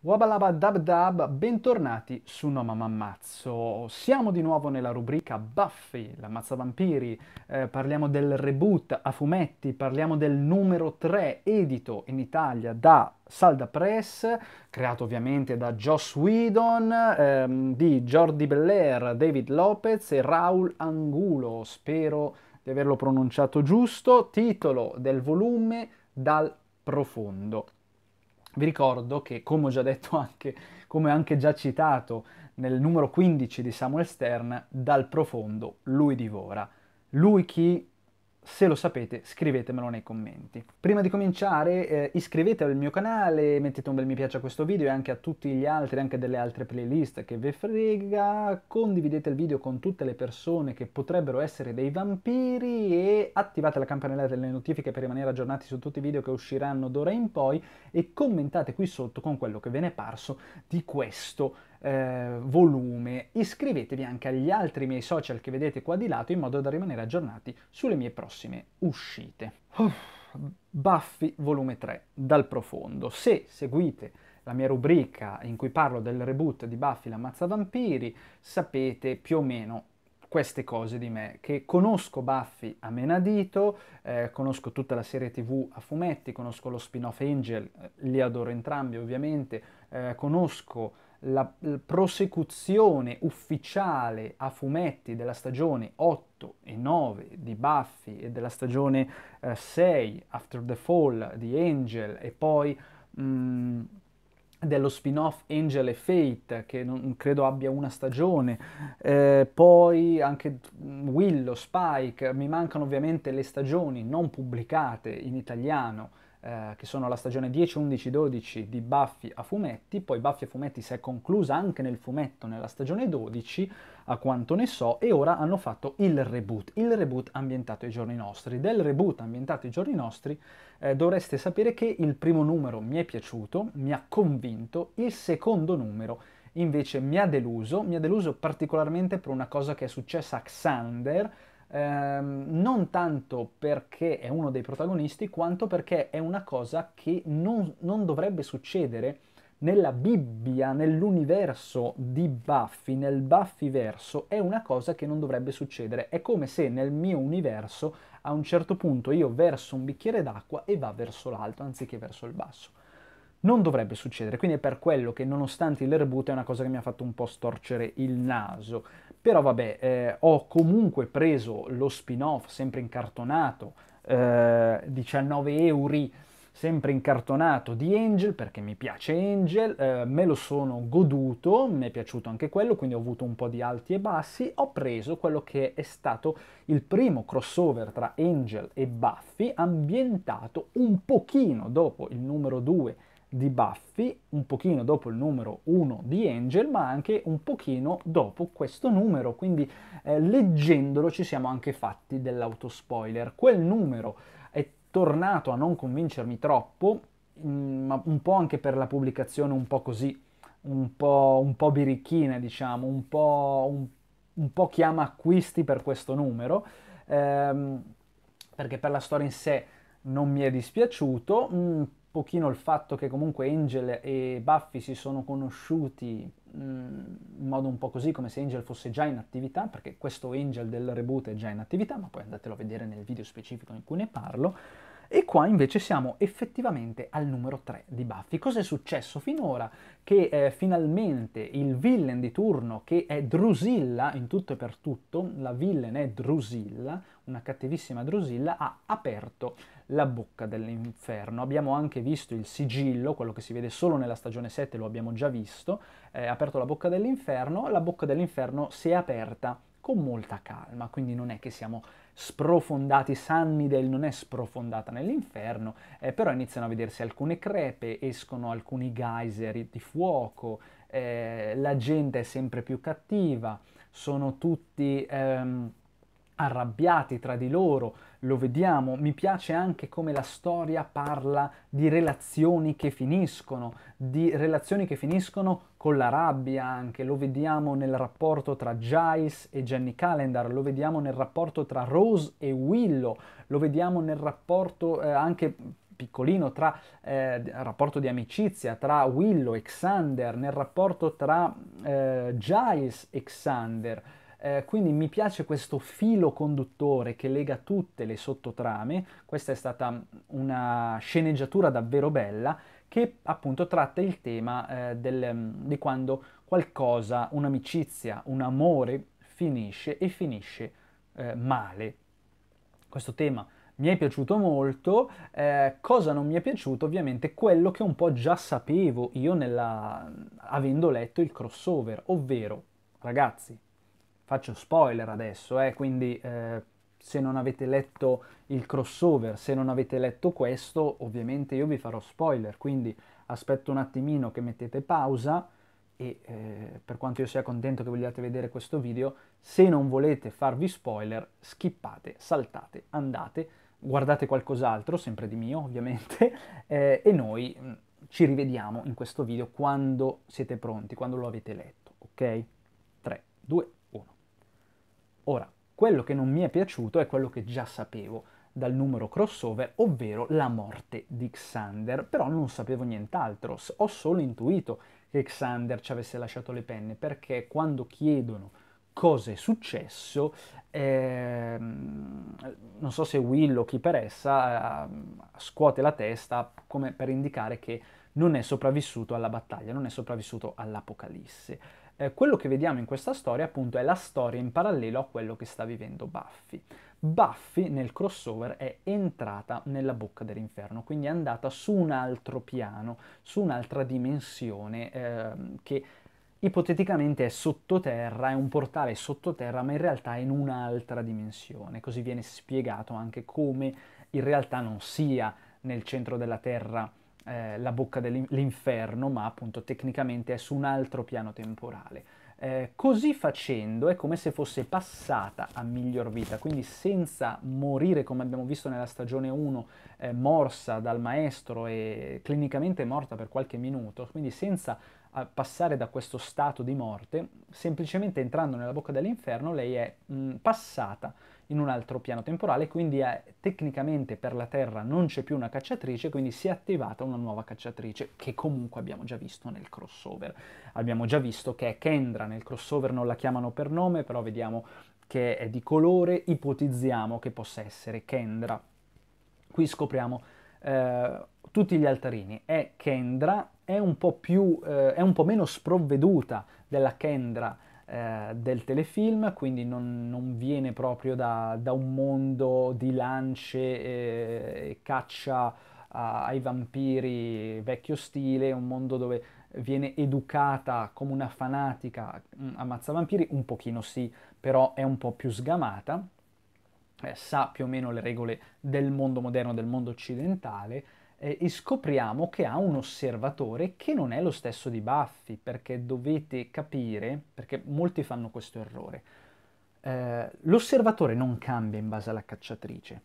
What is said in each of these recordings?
Wabalaba Dab Dab, bentornati su No Mamma Ammazzo. Siamo di nuovo nella rubrica Buffy, l'ammazza vampiri, eh, parliamo del reboot a fumetti, parliamo del numero 3 edito in Italia da Salda Press, creato ovviamente da Joss Whedon, ehm, di Jordi Belair, David Lopez e Raul Angulo, spero di averlo pronunciato giusto, titolo del volume Dal Profondo. Vi ricordo che, come ho già detto anche, come anche già citato nel numero 15 di Samuel Stern, dal profondo lui divora. Lui chi se lo sapete scrivetemelo nei commenti. Prima di cominciare eh, iscrivetevi al mio canale, mettete un bel mi piace a questo video e anche a tutti gli altri, anche delle altre playlist che vi frega, condividete il video con tutte le persone che potrebbero essere dei vampiri e attivate la campanella delle notifiche per rimanere aggiornati su tutti i video che usciranno d'ora in poi e commentate qui sotto con quello che ve ne è parso di questo eh, volume. Iscrivetevi anche agli altri miei social che vedete qua di lato in modo da rimanere aggiornati sulle mie prossime uscite. Uff, Baffi volume 3 dal profondo. Se seguite la mia rubrica in cui parlo del reboot di Buffy l'ammazza vampiri, sapete più o meno queste cose di me, che conosco Buffy a menadito, eh, conosco tutta la serie tv a fumetti, conosco lo spin-off Angel, eh, li adoro entrambi ovviamente, eh, conosco la prosecuzione ufficiale a fumetti della stagione 8 e 9 di Buffy e della stagione eh, 6 After the Fall di Angel e poi mh, mm, dello spin-off Angel e Fate che non credo abbia una stagione eh, poi anche mm, Willow, Spike mi mancano ovviamente le stagioni non pubblicate in italiano eh, che sono la stagione 10, 11, 12 di Baffi a fumetti, poi Baffi a fumetti si è conclusa anche nel fumetto nella stagione 12, a quanto ne so, e ora hanno fatto il reboot, il reboot ambientato ai giorni nostri. Del reboot ambientato ai giorni nostri eh, dovreste sapere che il primo numero mi è piaciuto, mi ha convinto, il secondo numero invece mi ha deluso, mi ha deluso particolarmente per una cosa che è successa a Xander, ehm, non tanto perché è uno dei protagonisti, quanto perché è una cosa che non, non dovrebbe succedere nella Bibbia, nell'universo di Buffy, nel Buffyverso, è una cosa che non dovrebbe succedere. È come se nel mio universo a un certo punto io verso un bicchiere d'acqua e va verso l'alto anziché verso il basso. Non dovrebbe succedere, quindi è per quello che nonostante il reboot è una cosa che mi ha fatto un po' storcere il naso però vabbè, eh, ho comunque preso lo spin-off sempre incartonato, eh, 19 euro sempre incartonato di Angel perché mi piace Angel, eh, me lo sono goduto, mi è piaciuto anche quello, quindi ho avuto un po' di alti e bassi, ho preso quello che è stato il primo crossover tra Angel e Buffy ambientato un pochino dopo il numero 2 di Buffy, un pochino dopo il numero 1 di Angel, ma anche un pochino dopo questo numero, quindi eh, leggendolo ci siamo anche fatti dell'autospoiler. Quel numero è tornato a non convincermi troppo, mh, mm, ma un po' anche per la pubblicazione un po' così, un po', un po birichina, diciamo, un po', un, un po', chiama acquisti per questo numero, ehm, perché per la storia in sé non mi è dispiaciuto, mh, mm, pochino il fatto che comunque Angel e Buffy si sono conosciuti mh, mm, in modo un po' così, come se Angel fosse già in attività, perché questo Angel del reboot è già in attività, ma poi andatelo a vedere nel video specifico in cui ne parlo. E qua invece siamo effettivamente al numero 3 di Buffy. Cos'è successo finora? Che eh, finalmente il villain di turno, che è Drusilla in tutto e per tutto, la villain è Drusilla, una cattivissima Drusilla, ha aperto la bocca dell'inferno. Abbiamo anche visto il sigillo, quello che si vede solo nella stagione 7, lo abbiamo già visto, eh, ha aperto la bocca dell'inferno, la bocca dell'inferno si è aperta con molta calma, quindi non è che siamo sprofondati, Sunnydale non è sprofondata nell'inferno, eh, però iniziano a vedersi alcune crepe, escono alcuni geyser di fuoco, eh, la gente è sempre più cattiva, sono tutti... Ehm, arrabbiati tra di loro, lo vediamo, mi piace anche come la storia parla di relazioni che finiscono, di relazioni che finiscono con la rabbia anche, lo vediamo nel rapporto tra Giles e Jenny Calendar, lo vediamo nel rapporto tra Rose e Willow, lo vediamo nel rapporto eh, anche piccolino tra eh, rapporto di amicizia tra Willow e Xander, nel rapporto tra eh, Giles e Xander, eh, quindi mi piace questo filo conduttore che lega tutte le sottotrame, questa è stata una sceneggiatura davvero bella che appunto tratta il tema eh, del, di quando qualcosa, un'amicizia, un amore finisce e finisce eh, male. Questo tema mi è piaciuto molto, eh, cosa non mi è piaciuto ovviamente quello che un po' già sapevo io nella... avendo letto il crossover, ovvero ragazzi faccio spoiler adesso, eh, quindi eh, se non avete letto il crossover, se non avete letto questo, ovviamente io vi farò spoiler, quindi aspetto un attimino che mettete pausa e eh, per quanto io sia contento che vogliate vedere questo video, se non volete farvi spoiler, skippate, saltate, andate, guardate qualcos'altro, sempre di mio ovviamente, eh, e noi mm, ci rivediamo in questo video quando siete pronti, quando lo avete letto, ok? 3, 2, 1. Ora, quello che non mi è piaciuto è quello che già sapevo dal numero crossover, ovvero la morte di Xander, però non sapevo nient'altro, ho solo intuito che Xander ci avesse lasciato le penne, perché quando chiedono cosa è successo, ehm, non so se Will o chi per essa eh, scuote la testa come per indicare che non è sopravvissuto alla battaglia, non è sopravvissuto all'apocalisse eh, quello che vediamo in questa storia appunto è la storia in parallelo a quello che sta vivendo Buffy. Buffy nel crossover è entrata nella bocca dell'inferno, quindi è andata su un altro piano, su un'altra dimensione eh, che ipoteticamente è sottoterra, è un portale sottoterra, ma in realtà è in un'altra dimensione. Così viene spiegato anche come in realtà non sia nel centro della Terra eh, la bocca dell'inferno, ma appunto tecnicamente è su un altro piano temporale. Eh, così facendo è come se fosse passata a miglior vita, quindi senza morire come abbiamo visto nella stagione 1, eh, morsa dal maestro e clinicamente morta per qualche minuto, quindi senza eh, passare da questo stato di morte, semplicemente entrando nella bocca dell'inferno lei è mh, passata in un altro piano temporale, quindi è, tecnicamente per la Terra non c'è più una cacciatrice, quindi si è attivata una nuova cacciatrice che comunque abbiamo già visto nel crossover. Abbiamo già visto che è Kendra, nel crossover non la chiamano per nome, però vediamo che è di colore, ipotizziamo che possa essere Kendra. Qui scopriamo eh, tutti gli altarini. È Kendra, è un po', più, eh, è un po meno sprovveduta della Kendra eh, del telefilm, quindi non, non viene proprio da, da, un mondo di lance eh, e, caccia a, ai vampiri vecchio stile, un mondo dove viene educata come una fanatica mm, ammazza vampiri, un pochino sì, però è un po' più sgamata, eh, sa più o meno le regole del mondo moderno, del mondo occidentale, eh, e scopriamo che ha un osservatore che non è lo stesso di Buffy, perché dovete capire, perché molti fanno questo errore, eh, l'osservatore non cambia in base alla cacciatrice,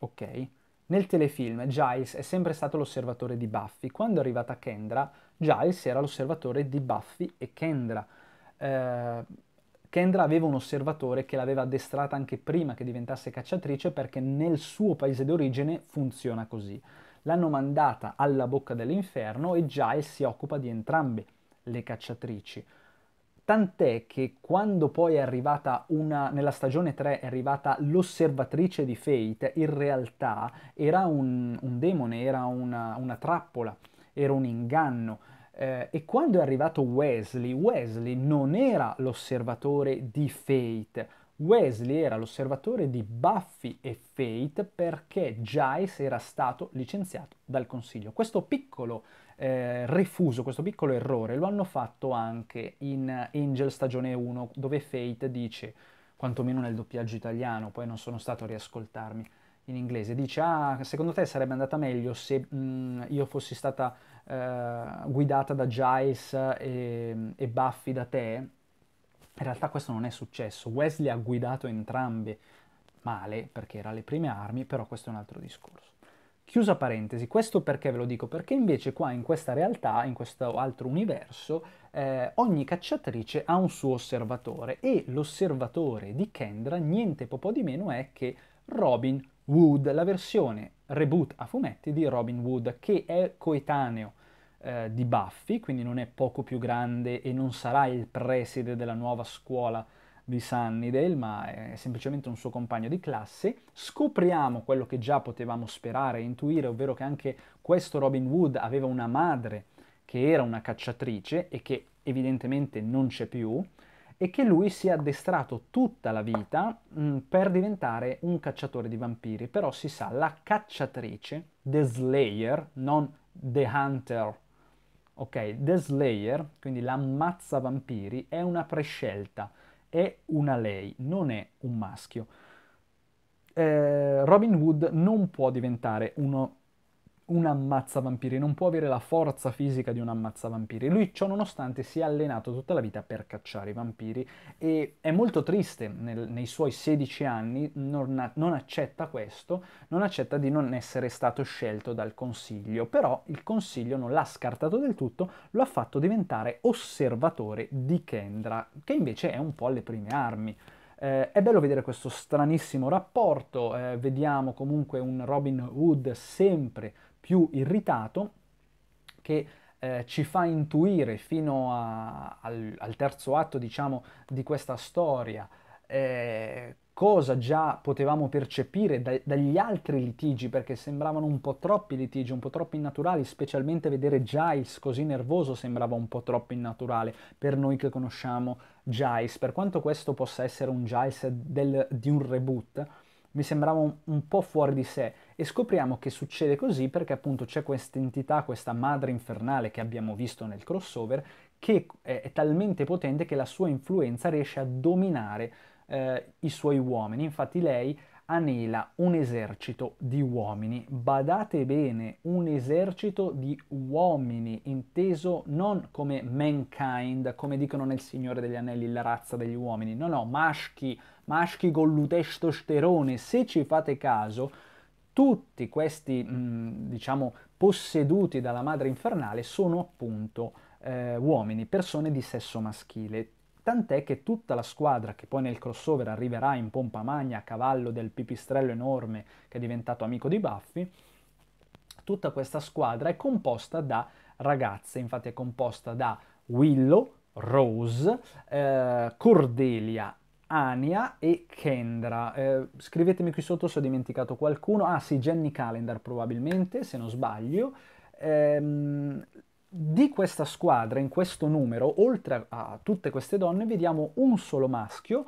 ok? Nel telefilm Giles è sempre stato l'osservatore di Buffy, quando è arrivata Kendra, Giles era l'osservatore di Buffy e Kendra. Eh, Kendra aveva un osservatore che l'aveva addestrata anche prima che diventasse cacciatrice perché nel suo paese d'origine funziona così l'hanno mandata alla bocca dell'inferno e Giles si occupa di entrambe le cacciatrici. Tant'è che quando poi è arrivata una, nella stagione 3 è arrivata l'osservatrice di Fate, in realtà era un, un demone, era una, una, trappola, era un inganno. Eh, e quando è arrivato Wesley, Wesley non era l'osservatore di Fate, Wesley era l'osservatore di Buffy e Fate perché Giles era stato licenziato dal consiglio. Questo piccolo eh, refuso, questo piccolo errore lo hanno fatto anche in Angel stagione 1 dove Fate dice, quantomeno nel doppiaggio italiano, poi non sono stato a riascoltarmi, in inglese, dice ah secondo te sarebbe andata meglio se mh, mm, io fossi stata eh, guidata da Giles e, eh, e Buffy da te in realtà questo non è successo, Wesley ha guidato entrambe male perché era alle prime armi, però questo è un altro discorso. Chiusa parentesi, questo perché ve lo dico? Perché invece qua in questa realtà, in questo altro universo, eh, ogni cacciatrice ha un suo osservatore e l'osservatore di Kendra niente po' di meno è che Robin Wood, la versione reboot a fumetti di Robin Wood, che è coetaneo eh, di Buffy, quindi non è poco più grande e non sarà il preside della nuova scuola di Sunnydale, ma è semplicemente un suo compagno di classe. Scopriamo quello che già potevamo sperare e intuire, ovvero che anche questo Robin Hood aveva una madre che era una cacciatrice e che evidentemente non c'è più, e che lui si è addestrato tutta la vita mh, mm, per diventare un cacciatore di vampiri, però si sa, la cacciatrice, The Slayer, non The Hunter Ok, The Slayer, quindi l'ammazza vampiri, è una prescelta, è una lei, non è un maschio. Eh, Robin Hood non può diventare uno un ammazza vampiri, non può avere la forza fisica di un ammazza vampiri. Lui, ciò nonostante, si è allenato tutta la vita per cacciare i vampiri e è molto triste nel, nei suoi 16 anni, non, non, accetta questo, non accetta di non essere stato scelto dal consiglio, però il consiglio non l'ha scartato del tutto, lo ha fatto diventare osservatore di Kendra, che invece è un po' alle prime armi. Eh, è bello vedere questo stranissimo rapporto, eh, vediamo comunque un Robin Hood sempre più irritato che eh, ci fa intuire fino a, al, al, terzo atto diciamo di questa storia eh, cosa già potevamo percepire da, dagli altri litigi perché sembravano un po' troppi litigi, un po' troppo innaturali, specialmente vedere Giles così nervoso sembrava un po' troppo innaturale per noi che conosciamo Giles, per quanto questo possa essere un Giles del, di un reboot mi sembrava un, un po' fuori di sé e scopriamo che succede così perché appunto c'è questa entità, questa madre infernale che abbiamo visto nel crossover che è, talmente potente che la sua influenza riesce a dominare eh, i suoi uomini. Infatti lei anela un esercito di uomini. Badate bene, un esercito di uomini, inteso non come mankind, come dicono nel Signore degli Anelli, la razza degli uomini, no, no, maschi maschi con lutestosterone. Se ci fate caso, tutti questi, mh, mm, diciamo, posseduti dalla madre infernale sono appunto eh, uomini, persone di sesso maschile. Tant'è che tutta la squadra che poi nel crossover arriverà in pompa magna a cavallo del pipistrello enorme che è diventato amico di Buffy, tutta questa squadra è composta da ragazze, infatti è composta da Willow, Rose, eh, Cordelia Ania e Kendra. Eh, scrivetemi qui sotto se ho dimenticato qualcuno. Ah sì, Jenny Calendar probabilmente, se non sbaglio. Eh, di questa squadra, in questo numero, oltre a tutte queste donne, vediamo un solo maschio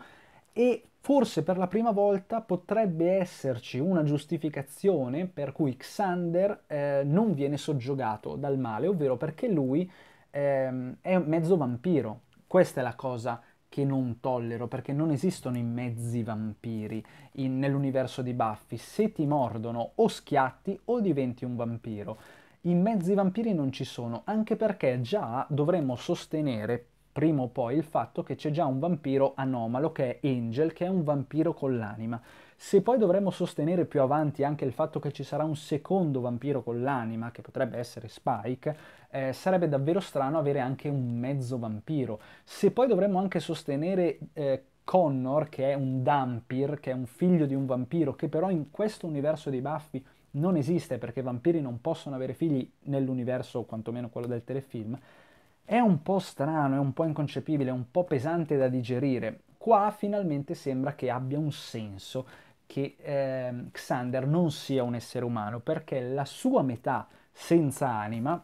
e forse per la prima volta potrebbe esserci una giustificazione per cui Xander eh, non viene soggiogato dal male, ovvero perché lui ehm, è mezzo vampiro. Questa è la cosa che non tollero perché non esistono i mezzi vampiri in, nell'universo di Buffy. Se ti mordono o schiatti o diventi un vampiro. I mezzi vampiri non ci sono, anche perché già dovremmo sostenere prima o poi il fatto che c'è già un vampiro anomalo che è Angel, che è un vampiro con l'anima. Se poi dovremmo sostenere più avanti anche il fatto che ci sarà un secondo vampiro con l'anima, che potrebbe essere Spike, eh, sarebbe davvero strano avere anche un mezzo vampiro. Se poi dovremmo anche sostenere eh, Connor, che è un Dampir, che è un figlio di un vampiro, che però in questo universo dei Buffy non esiste perché vampiri non possono avere figli nell'universo, quantomeno quello del telefilm, è un po' strano, è un po' inconcepibile, è un po' pesante da digerire. Qua finalmente sembra che abbia un senso che eh, Xander non sia un essere umano perché la sua metà senza anima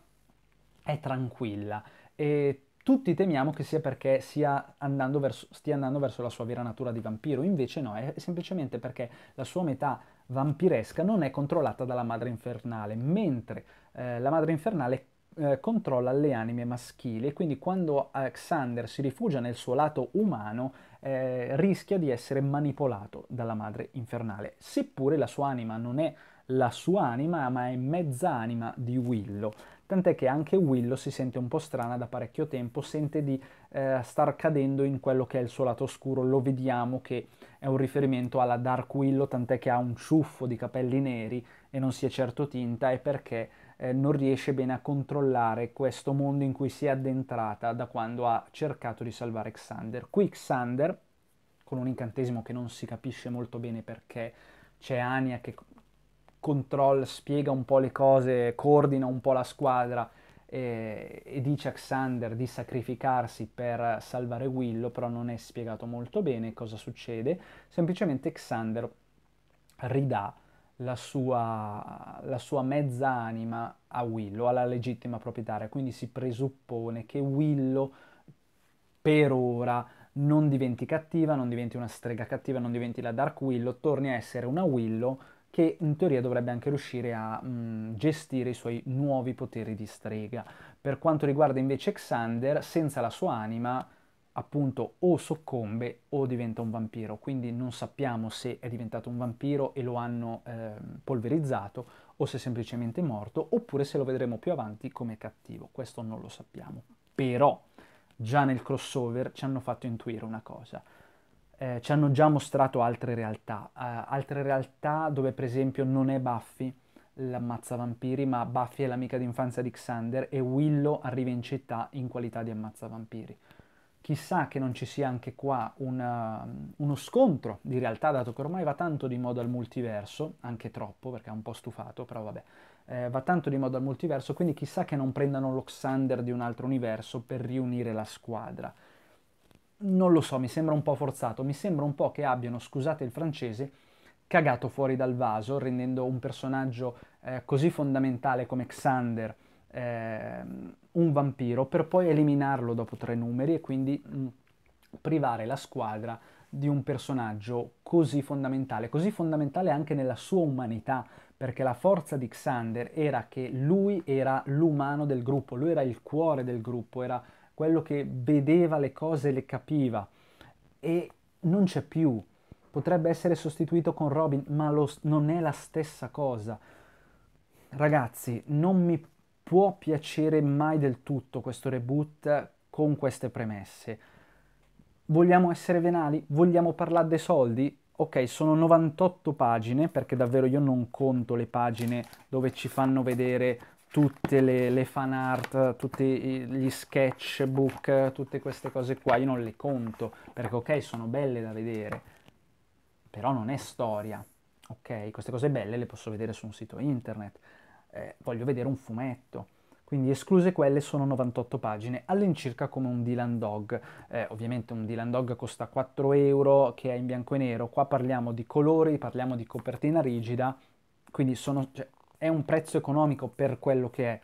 è tranquilla e tutti temiamo che sia perché sia andando verso, stia andando verso la sua vera natura di vampiro, invece no, è semplicemente perché la sua metà vampiresca non è controllata dalla madre infernale, mentre eh, la madre infernale eh, controlla le anime maschili e quindi quando eh, Xander si rifugia nel suo lato umano eh, rischia di essere manipolato dalla madre infernale, seppure la sua anima non è la sua anima, ma è mezza anima di Willow. Tant'è che anche Willow si sente un po' strana da parecchio tempo, sente di eh, star cadendo in quello che è il suo lato oscuro, lo vediamo che è un riferimento alla Dark Willow, tant'è che ha un ciuffo di capelli neri e non si è certo tinta, è perché eh, non riesce bene a controllare questo mondo in cui si è addentrata da quando ha cercato di salvare Xander. Qui Xander, con un incantesimo che non si capisce molto bene perché c'è Ania che controlla, spiega un po' le cose, coordina un po' la squadra e, e dice a Xander di sacrificarsi per salvare Willow, però non è spiegato molto bene cosa succede, semplicemente Xander ridà la sua, la sua mezza anima a Willow, alla legittima proprietaria. Quindi si presuppone che Willow per ora non diventi cattiva, non diventi una strega cattiva, non diventi la Dark Willow, torni a essere una Willow che in teoria dovrebbe anche riuscire a mh, mm, gestire i suoi nuovi poteri di strega. Per quanto riguarda invece Xander, senza la sua anima, appunto o soccombe o diventa un vampiro, quindi non sappiamo se è diventato un vampiro e lo hanno eh, polverizzato o se è semplicemente morto, oppure se lo vedremo più avanti come cattivo, questo non lo sappiamo. Però già nel crossover ci hanno fatto intuire una cosa, eh, ci hanno già mostrato altre realtà, eh, altre realtà dove per esempio non è Buffy l'ammazza vampiri, ma Buffy è l'amica d'infanzia di Xander e Willow arriva in città in qualità di ammazza vampiri chissà che non ci sia anche qua una, um, uno scontro di realtà, dato che ormai va tanto di moda al multiverso, anche troppo perché è un po' stufato, però vabbè, eh, va tanto di moda al multiverso, quindi chissà che non prendano l'Oxander di un altro universo per riunire la squadra. Non lo so, mi sembra un po' forzato, mi sembra un po' che abbiano, scusate il francese, cagato fuori dal vaso, rendendo un personaggio eh, così fondamentale come Xander, eh, un vampiro per poi eliminarlo dopo tre numeri e quindi mh, mm, privare la squadra di un personaggio così fondamentale, così fondamentale anche nella sua umanità, perché la forza di Xander era che lui era l'umano del gruppo, lui era il cuore del gruppo, era quello che vedeva le cose, e le capiva e non c'è più. Potrebbe essere sostituito con Robin, ma lo, non è la stessa cosa. Ragazzi, non mi può piacere mai del tutto questo reboot con queste premesse. Vogliamo essere venali? Vogliamo parlare dei soldi? Ok, sono 98 pagine, perché davvero io non conto le pagine dove ci fanno vedere tutte le, le fan art, tutti gli sketchbook, tutte queste cose qua, io non le conto, perché ok, sono belle da vedere, però non è storia, ok? Queste cose belle le posso vedere su un sito internet, eh, voglio vedere un fumetto. Quindi escluse quelle sono 98 pagine, all'incirca come un Dylan Dog. Eh, ovviamente un Dylan Dog costa 4 euro, che è in bianco e nero. Qua parliamo di colori, parliamo di copertina rigida, quindi sono, cioè, è un prezzo economico per quello che è.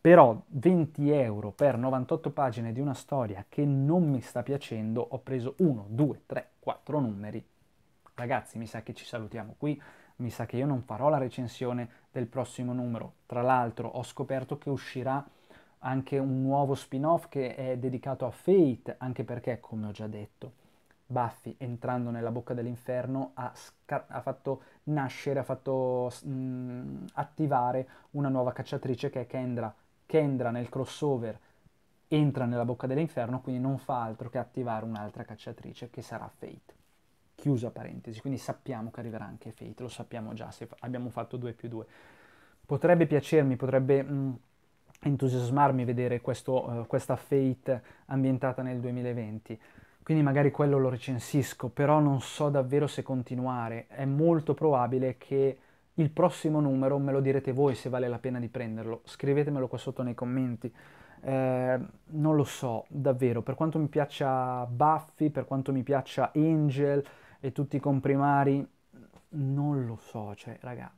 Però 20 euro per 98 pagine di una storia che non mi sta piacendo, ho preso 1, 2, 3, 4 numeri. Ragazzi, mi sa che ci salutiamo qui mi sa che io non farò la recensione del prossimo numero. Tra l'altro ho scoperto che uscirà anche un nuovo spin-off che è dedicato a Fate, anche perché, come ho già detto, Buffy entrando nella bocca dell'inferno ha, sca- ha fatto nascere, ha fatto mh, mm, attivare una nuova cacciatrice che è Kendra. Kendra nel crossover entra nella bocca dell'inferno, quindi non fa altro che attivare un'altra cacciatrice che sarà Fate chiusa parentesi, quindi sappiamo che arriverà anche Fate, lo sappiamo già, se abbiamo fatto 2 più 2. Potrebbe piacermi, potrebbe mh, mm, entusiasmarmi vedere questo, uh, questa Fate ambientata nel 2020, quindi magari quello lo recensisco, però non so davvero se continuare, è molto probabile che il prossimo numero me lo direte voi se vale la pena di prenderlo, scrivetemelo qua sotto nei commenti. Eh, non lo so, davvero, per quanto mi piaccia Buffy, per quanto mi piaccia Angel, e tutti i comprimari, non lo so, cioè raga,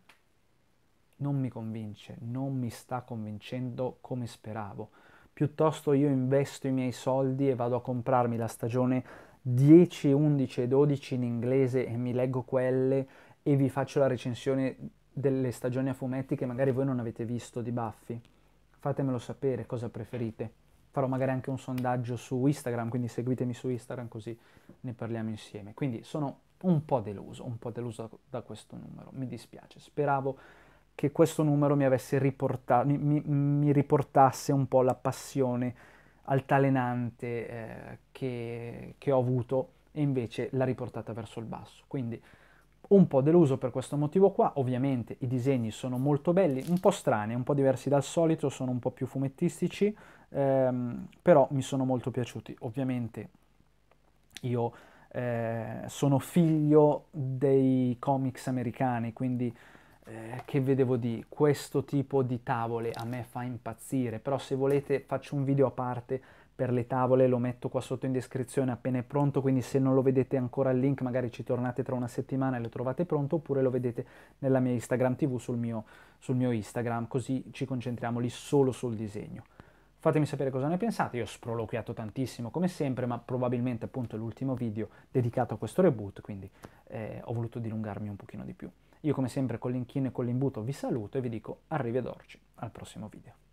non mi convince, non mi sta convincendo come speravo. Piuttosto io investo i miei soldi e vado a comprarmi la stagione 10, 11 e 12 in inglese e mi leggo quelle e vi faccio la recensione delle stagioni a fumetti che magari voi non avete visto di Baffi. Fatemelo sapere cosa preferite farò magari anche un sondaggio su Instagram, quindi seguitemi su Instagram così ne parliamo insieme. Quindi sono un po' deluso, un po' deluso da questo numero, mi dispiace. Speravo che questo numero mi, riporta- mi, mi, mi riportasse un po' la passione altalenante eh, che, che ho avuto e invece l'ha riportata verso il basso. Quindi un po' deluso per questo motivo qua, ovviamente i disegni sono molto belli, un po' strani, un po' diversi dal solito, sono un po' più fumettistici, ehm, però mi sono molto piaciuti. Ovviamente io eh, sono figlio dei comics americani, quindi eh, che vedevo di questo tipo di tavole a me fa impazzire, però se volete faccio un video a parte per le tavole, lo metto qua sotto in descrizione appena è pronto, quindi se non lo vedete ancora il link magari ci tornate tra una settimana e lo trovate pronto, oppure lo vedete nella mia Instagram TV sul mio, sul mio Instagram, così ci concentriamo lì solo sul disegno. Fatemi sapere cosa ne pensate, io ho sproloquiato tantissimo come sempre, ma probabilmente appunto è l'ultimo video dedicato a questo reboot, quindi eh, ho voluto dilungarmi un pochino di più. Io come sempre con l'inchino e con l'imbuto vi saluto e vi dico arrivederci al prossimo video.